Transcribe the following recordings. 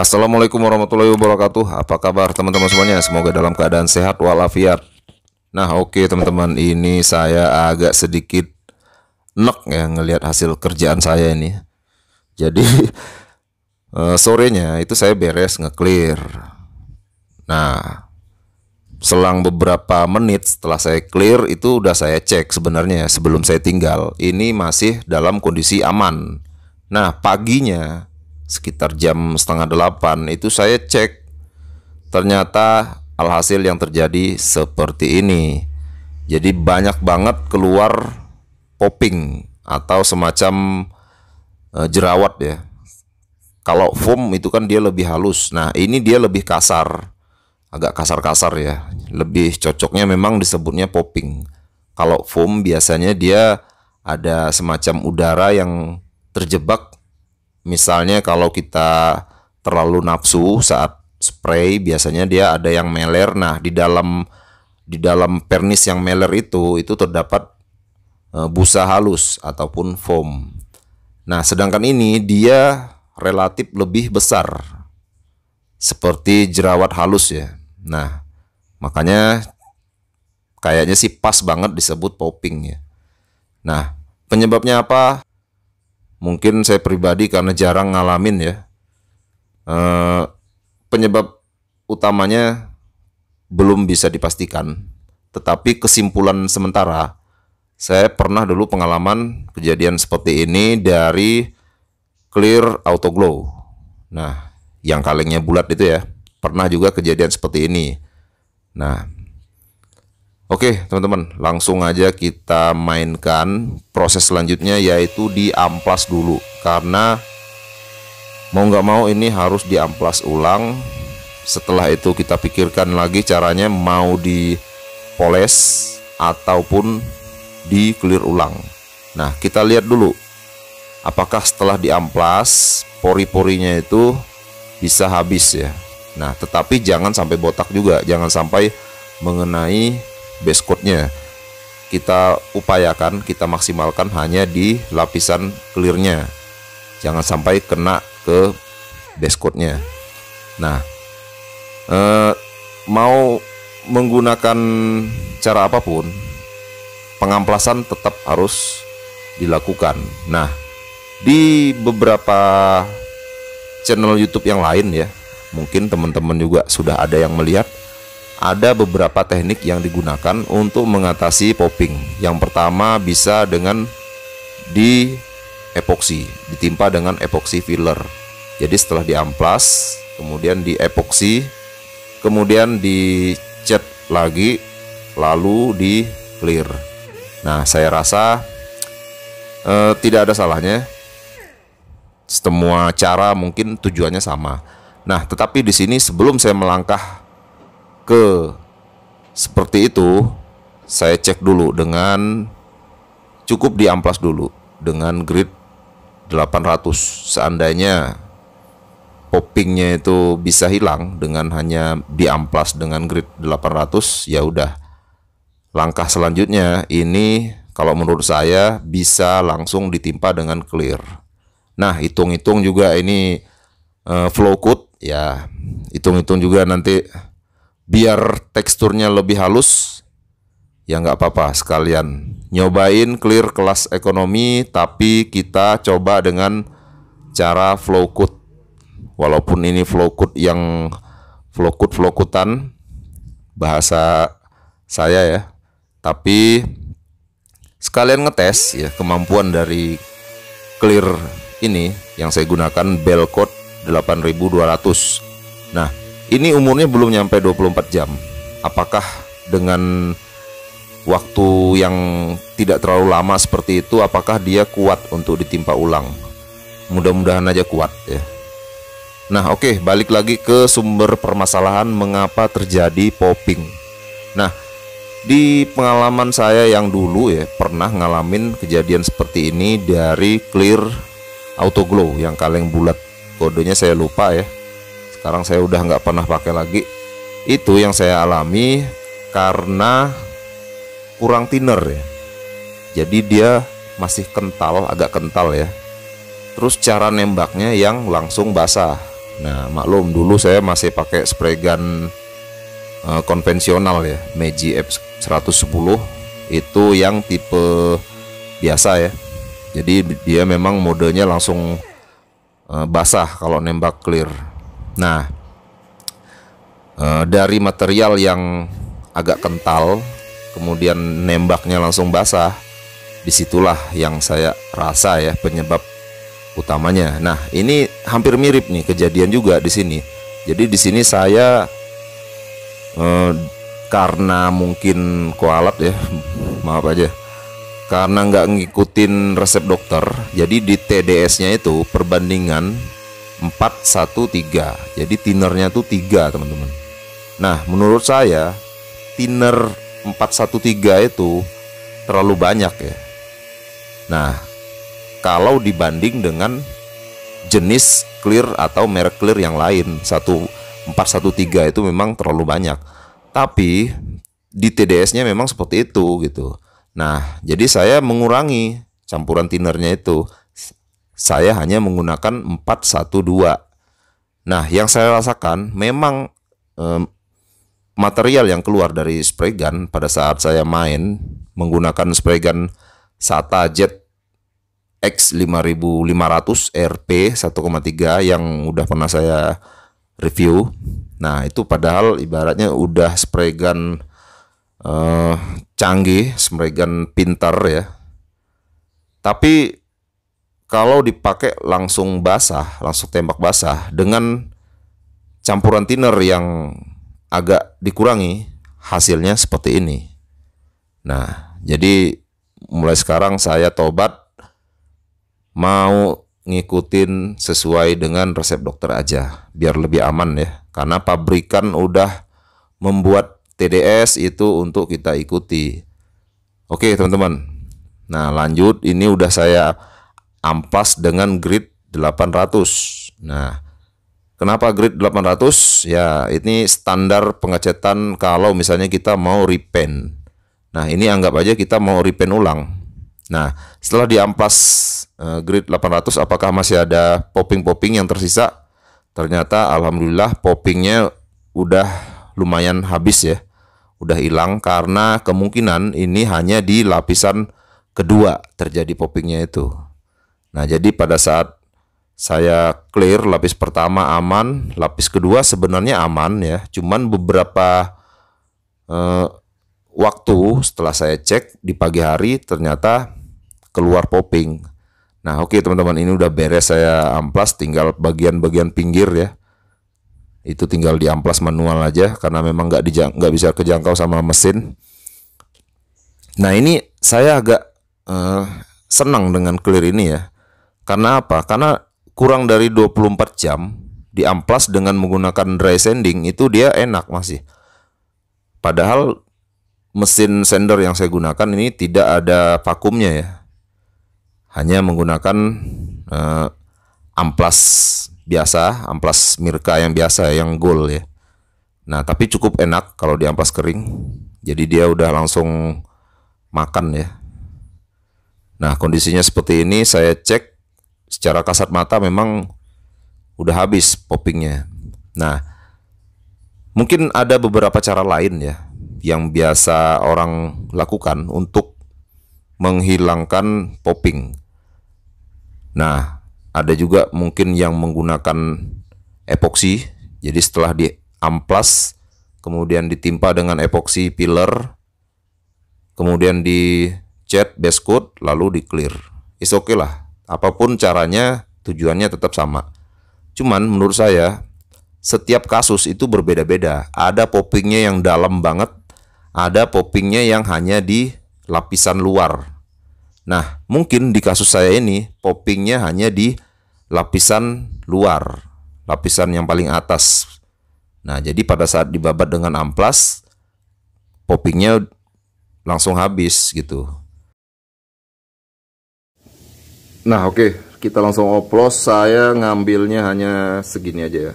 Assalamualaikum warahmatullahi wabarakatuh Apa kabar teman-teman semuanya Semoga dalam keadaan sehat walafiat Nah oke okay, teman-teman Ini saya agak sedikit Nek ya ngelihat hasil kerjaan saya ini Jadi eh, Sorenya itu saya beres nge-clear Nah Selang beberapa menit setelah saya clear Itu udah saya cek sebenarnya Sebelum saya tinggal Ini masih dalam kondisi aman Nah paginya sekitar jam setengah delapan itu saya cek ternyata alhasil yang terjadi seperti ini jadi banyak banget keluar popping atau semacam eh, jerawat ya kalau foam itu kan dia lebih halus nah ini dia lebih kasar agak kasar-kasar ya lebih cocoknya memang disebutnya popping kalau foam biasanya dia ada semacam udara yang terjebak Misalnya kalau kita terlalu nafsu saat spray biasanya dia ada yang meler. Nah, di dalam di dalam pernis yang meler itu itu terdapat eh, busa halus ataupun foam. Nah, sedangkan ini dia relatif lebih besar. Seperti jerawat halus ya. Nah, makanya kayaknya sih pas banget disebut popping ya. Nah, penyebabnya apa? mungkin saya pribadi karena jarang ngalamin ya e, penyebab utamanya belum bisa dipastikan tetapi kesimpulan sementara saya pernah dulu pengalaman kejadian seperti ini dari clear auto glow nah yang kalengnya bulat itu ya pernah juga kejadian seperti ini nah Oke teman-teman langsung aja kita mainkan proses selanjutnya yaitu di amplas dulu karena mau nggak mau ini harus di amplas ulang setelah itu kita pikirkan lagi caranya mau dipoles ataupun di clear ulang nah kita lihat dulu apakah setelah di amplas pori-porinya itu bisa habis ya nah tetapi jangan sampai botak juga jangan sampai mengenai base coatnya kita upayakan kita maksimalkan hanya di lapisan clearnya jangan sampai kena ke base coatnya nah eh, mau menggunakan cara apapun pengamplasan tetap harus dilakukan nah di beberapa channel YouTube yang lain ya mungkin teman-teman juga sudah ada yang melihat ada beberapa teknik yang digunakan untuk mengatasi popping. Yang pertama bisa dengan di epoksi, ditimpa dengan epoksi filler. Jadi setelah diamplas, kemudian di epoksi, kemudian dicat lagi, lalu di clear. Nah, saya rasa eh, tidak ada salahnya. Semua cara mungkin tujuannya sama. Nah, tetapi di sini sebelum saya melangkah ke seperti itu, saya cek dulu dengan cukup di amplas dulu dengan grid 800 seandainya poppingnya itu bisa hilang dengan hanya di amplas dengan grid 800 ya udah langkah selanjutnya ini kalau menurut saya bisa langsung ditimpa dengan clear nah hitung-hitung juga ini eh, flow code ya hitung-hitung juga nanti biar teksturnya lebih halus ya nggak apa-apa sekalian nyobain clear kelas ekonomi tapi kita coba dengan cara flow cut walaupun ini flow cut yang flow cut flow cutan bahasa saya ya tapi sekalian ngetes ya kemampuan dari clear ini yang saya gunakan bell code 8200 nah ini umurnya belum nyampe 24 jam. Apakah dengan waktu yang tidak terlalu lama seperti itu apakah dia kuat untuk ditimpa ulang? Mudah-mudahan aja kuat ya. Nah, oke, okay, balik lagi ke sumber permasalahan mengapa terjadi popping. Nah, di pengalaman saya yang dulu ya pernah ngalamin kejadian seperti ini dari clear auto glow yang kaleng bulat kodenya saya lupa ya sekarang saya udah nggak pernah pakai lagi itu yang saya alami karena kurang thinner ya jadi dia masih kental agak kental ya terus cara nembaknya yang langsung basah nah maklum dulu saya masih pakai spray gun uh, konvensional ya Meiji F110 itu yang tipe biasa ya jadi dia memang modenya langsung uh, basah kalau nembak clear Nah, eh, dari material yang agak kental, kemudian nembaknya langsung basah, disitulah yang saya rasa ya penyebab utamanya. Nah, ini hampir mirip nih kejadian juga di sini. Jadi di sini saya eh, karena mungkin kualat ya, maaf aja karena nggak ngikutin resep dokter jadi di TDS nya itu perbandingan 413. Jadi tinernya itu tiga teman-teman Nah menurut saya Tiner 413 itu terlalu banyak ya Nah kalau dibanding dengan jenis clear atau merek clear yang lain 1413 itu memang terlalu banyak tapi di TDS-nya memang seperti itu gitu. Nah, jadi saya mengurangi campuran tinernya itu saya hanya menggunakan 412. Nah, yang saya rasakan memang eh, material yang keluar dari spray gun pada saat saya main menggunakan spray gun SATA Jet X5500 RP 1,3 yang udah pernah saya review. Nah, itu padahal ibaratnya udah spray gun eh, canggih, spray gun pintar ya. Tapi kalau dipakai langsung basah, langsung tembak basah dengan campuran thinner yang agak dikurangi, hasilnya seperti ini. Nah, jadi mulai sekarang saya tobat mau ngikutin sesuai dengan resep dokter aja, biar lebih aman ya. Karena pabrikan udah membuat TDS itu untuk kita ikuti. Oke, teman-teman. Nah, lanjut ini udah saya ampas dengan grid 800. Nah, kenapa grid 800? Ya, ini standar pengecetan kalau misalnya kita mau repaint. Nah, ini anggap aja kita mau repaint ulang. Nah, setelah diampas uh, grid 800 apakah masih ada popping-popping yang tersisa? Ternyata alhamdulillah poppingnya udah lumayan habis ya. Udah hilang karena kemungkinan ini hanya di lapisan kedua terjadi poppingnya itu. Nah, jadi pada saat saya clear lapis pertama aman, lapis kedua sebenarnya aman ya, cuman beberapa eh, waktu setelah saya cek di pagi hari ternyata keluar popping. Nah, oke okay, teman-teman, ini udah beres saya amplas, tinggal bagian-bagian pinggir ya. Itu tinggal di amplas manual aja karena memang nggak nggak bisa kejangkau sama mesin. Nah, ini saya agak eh, senang dengan clear ini ya karena apa? Karena kurang dari 24 jam di amplas dengan menggunakan dry sanding itu dia enak masih. Padahal mesin sender yang saya gunakan ini tidak ada vakumnya ya. Hanya menggunakan uh, amplas biasa, amplas Mirka yang biasa yang gold ya. Nah, tapi cukup enak kalau di amplas kering. Jadi dia udah langsung makan ya. Nah, kondisinya seperti ini saya cek secara kasat mata memang udah habis poppingnya. Nah, mungkin ada beberapa cara lain ya yang biasa orang lakukan untuk menghilangkan popping. Nah, ada juga mungkin yang menggunakan epoksi. Jadi setelah di amplas, kemudian ditimpa dengan epoksi pillar, kemudian di dicat base coat, lalu di clear. Is okay lah. Apapun caranya, tujuannya tetap sama. Cuman menurut saya, setiap kasus itu berbeda-beda. Ada poppingnya yang dalam banget, ada poppingnya yang hanya di lapisan luar. Nah, mungkin di kasus saya ini, poppingnya hanya di lapisan luar, lapisan yang paling atas. Nah, jadi pada saat dibabat dengan amplas, poppingnya langsung habis gitu. Nah oke okay. kita langsung oplos saya ngambilnya hanya segini aja ya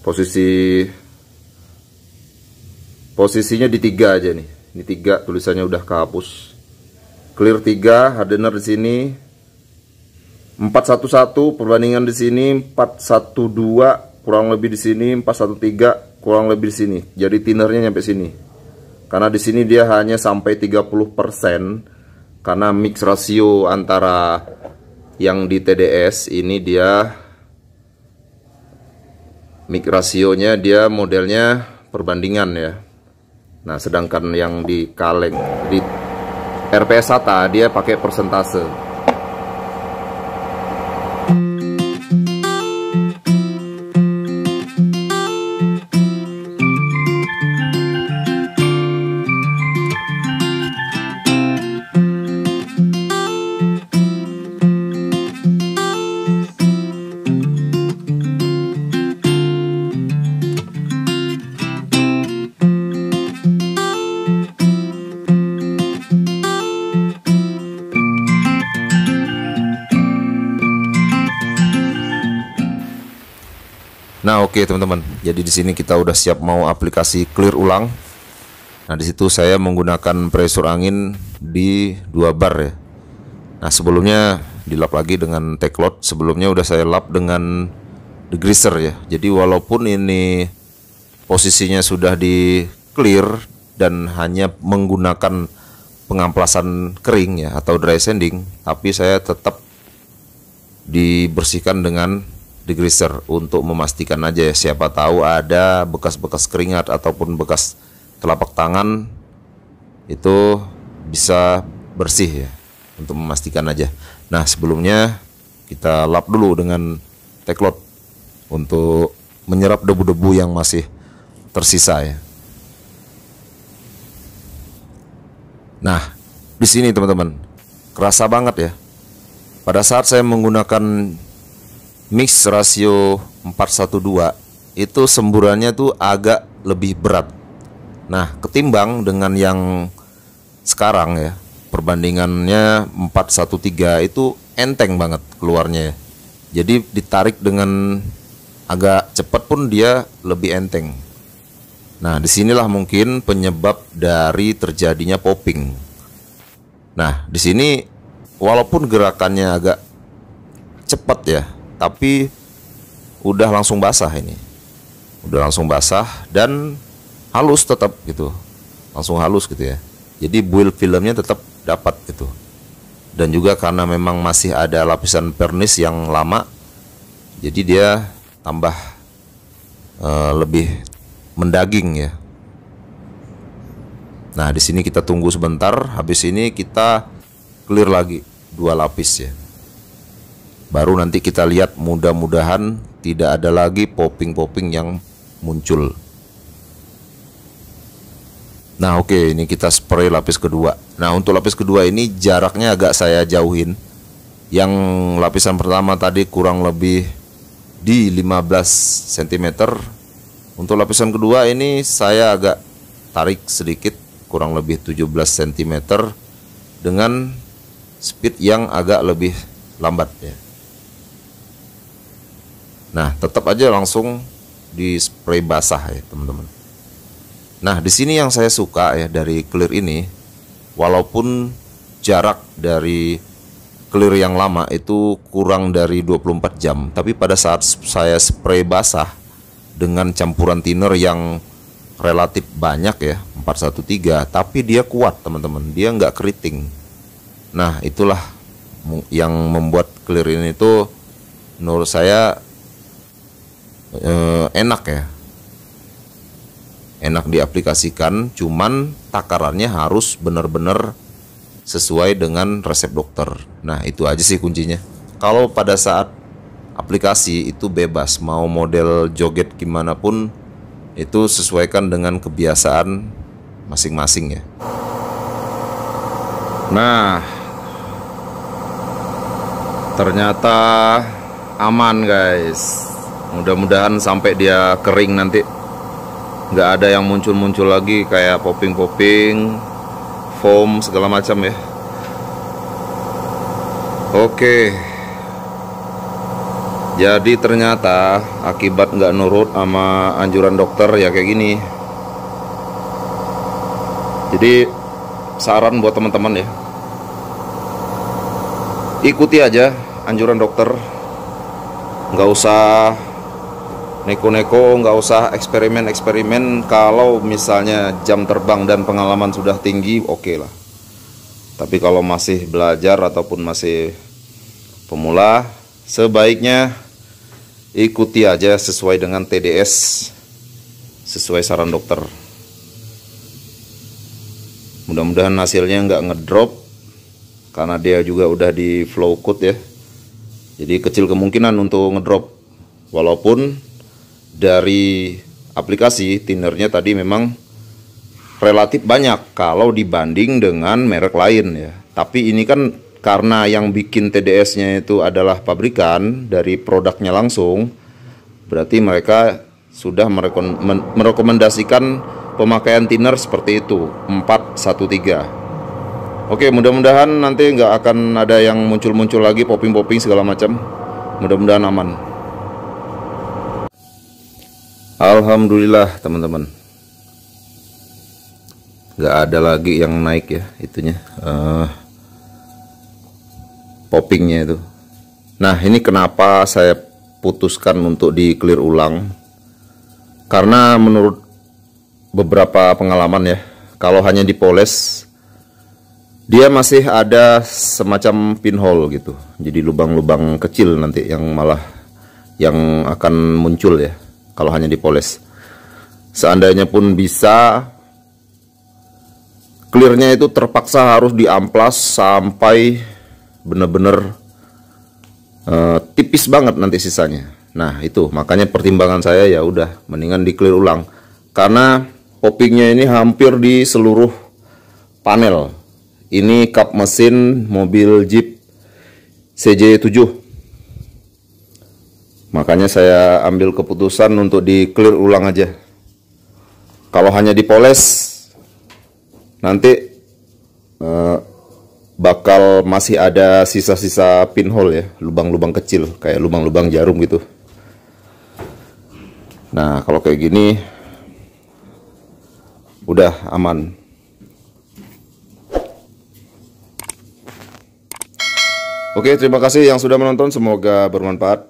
posisi posisinya di tiga aja nih ini tiga tulisannya udah kehapus clear tiga. hardener di sini 411 perbandingan di sini 412 kurang lebih di sini 413 kurang lebih di sini jadi tinernya nyampe sini karena di sini dia hanya sampai 30 karena mix rasio antara yang di TDS ini dia mix rasionya dia modelnya perbandingan ya nah sedangkan yang di kaleng di RPS SATA dia pakai persentase Nah, oke okay, teman-teman. Jadi di sini kita udah siap mau aplikasi clear ulang. Nah, di situ saya menggunakan pressure angin di dua bar ya. Nah, sebelumnya dilap lagi dengan teklot. Sebelumnya udah saya lap dengan degreaser ya. Jadi walaupun ini posisinya sudah di clear dan hanya menggunakan pengamplasan kering ya atau dry sanding, tapi saya tetap dibersihkan dengan di untuk memastikan aja ya siapa tahu ada bekas-bekas keringat ataupun bekas telapak tangan itu bisa bersih ya untuk memastikan aja. Nah, sebelumnya kita lap dulu dengan teklot untuk menyerap debu-debu yang masih tersisa ya. Nah, di sini teman-teman, kerasa banget ya. Pada saat saya menggunakan mix rasio 412 itu semburannya tuh agak lebih berat. Nah, ketimbang dengan yang sekarang ya, perbandingannya 413 itu enteng banget keluarnya. Ya. Jadi ditarik dengan agak cepat pun dia lebih enteng. Nah, disinilah mungkin penyebab dari terjadinya popping. Nah, di sini walaupun gerakannya agak cepat ya, tapi udah langsung basah ini udah langsung basah dan halus tetap gitu langsung halus gitu ya jadi build filmnya tetap dapat gitu dan juga karena memang masih ada lapisan pernis yang lama jadi dia tambah uh, lebih mendaging ya Nah, di sini kita tunggu sebentar. Habis ini kita clear lagi dua lapis ya. Baru nanti kita lihat mudah-mudahan tidak ada lagi popping-popping yang muncul. Nah oke okay, ini kita spray lapis kedua Nah untuk lapis kedua ini jaraknya agak saya jauhin Yang lapisan pertama tadi kurang lebih di 15 cm Untuk lapisan kedua ini saya agak tarik sedikit Kurang lebih 17 cm Dengan speed yang agak lebih lambat ya Nah, tetap aja langsung di spray basah ya, teman-teman. Nah, di sini yang saya suka ya dari clear ini walaupun jarak dari clear yang lama itu kurang dari 24 jam tapi pada saat saya spray basah dengan campuran thinner yang relatif banyak ya 413 tapi dia kuat teman-teman dia nggak keriting nah itulah yang membuat clear ini itu menurut saya eh, enak ya enak diaplikasikan cuman takarannya harus benar-benar sesuai dengan resep dokter nah itu aja sih kuncinya kalau pada saat aplikasi itu bebas mau model joget gimana pun itu sesuaikan dengan kebiasaan masing-masing ya nah ternyata aman guys mudah-mudahan sampai dia kering nanti nggak ada yang muncul-muncul lagi kayak popping-popping foam segala macam ya oke jadi ternyata akibat nggak nurut sama anjuran dokter ya kayak gini jadi saran buat teman-teman ya ikuti aja anjuran dokter nggak usah neko-neko nggak usah eksperimen-eksperimen kalau misalnya jam terbang dan pengalaman sudah tinggi oke okay lah tapi kalau masih belajar ataupun masih pemula sebaiknya ikuti aja sesuai dengan TDS sesuai saran dokter mudah-mudahan hasilnya nggak ngedrop karena dia juga udah di flow code ya jadi kecil kemungkinan untuk ngedrop walaupun dari aplikasi Tindernya tadi memang relatif banyak kalau dibanding dengan merek lain ya. Tapi ini kan karena yang bikin TDS-nya itu adalah pabrikan dari produknya langsung, berarti mereka sudah merekomendasikan pemakaian thinner seperti itu 413. Oke, mudah-mudahan nanti nggak akan ada yang muncul-muncul lagi popping-popping segala macam. Mudah-mudahan aman. Alhamdulillah teman-teman Gak ada lagi yang naik ya itunya uh, poppingnya itu nah ini kenapa saya putuskan untuk di clear ulang karena menurut beberapa pengalaman ya kalau hanya dipoles dia masih ada semacam pinhole gitu jadi lubang-lubang kecil nanti yang malah yang akan muncul ya kalau hanya dipoles seandainya pun bisa clearnya itu terpaksa harus diamplas sampai benar-benar uh, tipis banget nanti sisanya nah itu makanya pertimbangan saya ya udah mendingan di clear ulang karena popingnya ini hampir di seluruh panel ini kap mesin mobil Jeep CJ7 Makanya saya ambil keputusan untuk di clear ulang aja. Kalau hanya dipoles nanti eh, bakal masih ada sisa-sisa pinhole ya, lubang-lubang kecil kayak lubang-lubang jarum gitu. Nah, kalau kayak gini udah aman. Oke, terima kasih yang sudah menonton. Semoga bermanfaat.